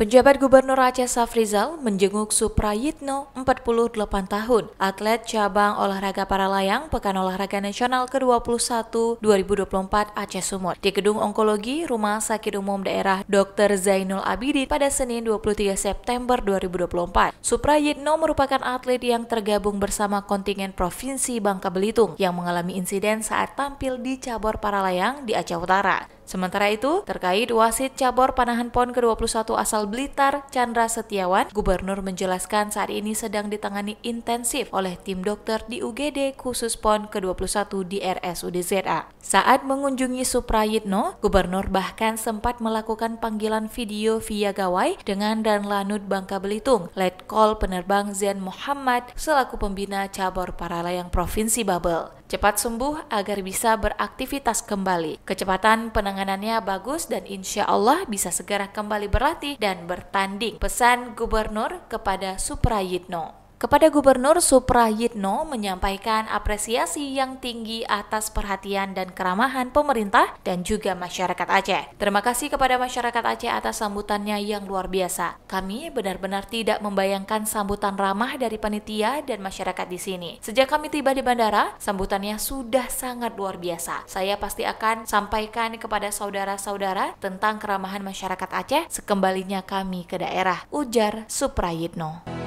Penjabat Gubernur Aceh Safrizal menjenguk Suprayitno, 48 tahun, atlet cabang olahraga para layang Pekan Olahraga Nasional ke-21 2024 Aceh Sumut di Gedung Onkologi Rumah Sakit Umum Daerah Dr. Zainul Abidin pada Senin 23 September 2024. Suprayitno merupakan atlet yang tergabung bersama kontingen Provinsi Bangka Belitung yang mengalami insiden saat tampil di cabur para layang di Aceh Utara. Sementara itu, terkait wasit cabur panahan PON ke-21 asal Blitar, Chandra Setiawan, gubernur menjelaskan saat ini sedang ditangani intensif oleh tim dokter di UGD khusus PON ke-21 di RSUD ZA. Saat mengunjungi Suprayitno, gubernur bahkan sempat melakukan panggilan video via gawai dengan dan Lanut Bangka Belitung, Letkol Penerbang Zen Muhammad selaku pembina cabur para layang Provinsi Babel cepat sembuh agar bisa beraktivitas kembali. Kecepatan penanganannya bagus dan insya Allah bisa segera kembali berlatih dan bertanding. Pesan Gubernur kepada Suprayitno kepada Gubernur Suprayitno menyampaikan apresiasi yang tinggi atas perhatian dan keramahan pemerintah dan juga masyarakat Aceh. Terima kasih kepada masyarakat Aceh atas sambutannya yang luar biasa. Kami benar-benar tidak membayangkan sambutan ramah dari panitia dan masyarakat di sini. Sejak kami tiba di bandara, sambutannya sudah sangat luar biasa. Saya pasti akan sampaikan kepada saudara-saudara tentang keramahan masyarakat Aceh sekembalinya kami ke daerah, ujar Suprayitno.